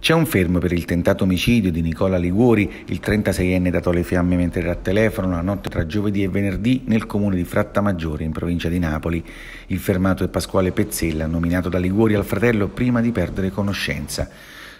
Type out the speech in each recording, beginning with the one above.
C'è un fermo per il tentato omicidio di Nicola Liguori, il 36enne dato alle fiamme mentre era a telefono la notte tra giovedì e venerdì nel comune di Frattamaggiore in provincia di Napoli. Il fermato è Pasquale Pezzella, nominato da Liguori al fratello prima di perdere conoscenza.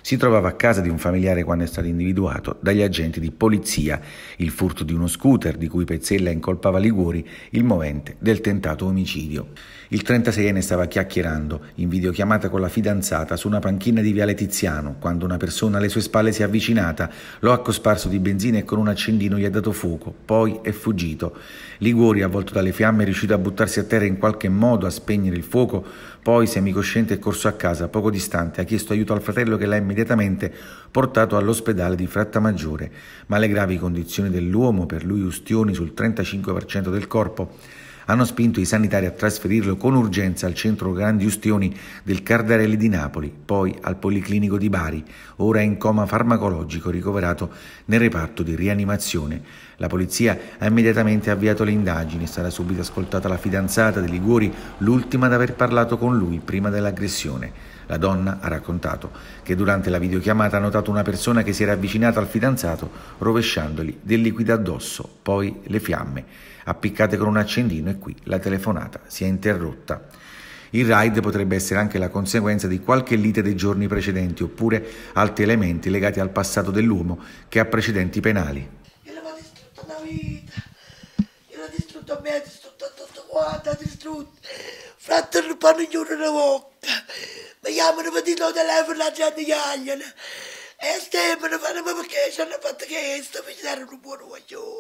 Si trovava a casa di un familiare quando è stato individuato dagli agenti di polizia. Il furto di uno scooter, di cui Pezzella incolpava Liguori, il movente del tentato omicidio. Il 36enne stava chiacchierando in videochiamata con la fidanzata su una panchina di Viale Tiziano, quando una persona alle sue spalle si è avvicinata, lo ha cosparso di benzina e con un accendino gli ha dato fuoco, poi è fuggito. Liguori, avvolto dalle fiamme, è riuscito a buttarsi a terra in qualche modo, a spegnere il fuoco, poi semicosciente è corso a casa, poco distante, ha chiesto aiuto al fratello che l'ha immediatamente portato all'ospedale di Frattamaggiore, ma le gravi condizioni dell'uomo, per lui ustioni sul 35% del corpo, hanno spinto i sanitari a trasferirlo con urgenza al centro Grandi Ustioni del Cardarelli di Napoli, poi al Policlinico di Bari, ora in coma farmacologico ricoverato nel reparto di rianimazione. La polizia ha immediatamente avviato le indagini, sarà subito ascoltata la fidanzata di Liguori, l'ultima ad aver parlato con lui prima dell'aggressione. La donna ha raccontato che durante la videochiamata ha notato una persona che si era avvicinata al fidanzato rovesciandogli del liquido addosso, poi le fiamme, appiccate con un accendino e qui la telefonata si è interrotta. Il raid potrebbe essere anche la conseguenza di qualche lite dei giorni precedenti oppure altri elementi legati al passato dell'uomo che ha precedenti penali. Io l'avevo distrutto la vita, io l'ho distrutto a me, ha distrutto tutto quanto, ha distrutto, fratto il pane ognuno una volta mi chiamano per dire telefono la gente chiagliano e stemano, fare perché ci hanno fatto questo, mi danno un buon coglione.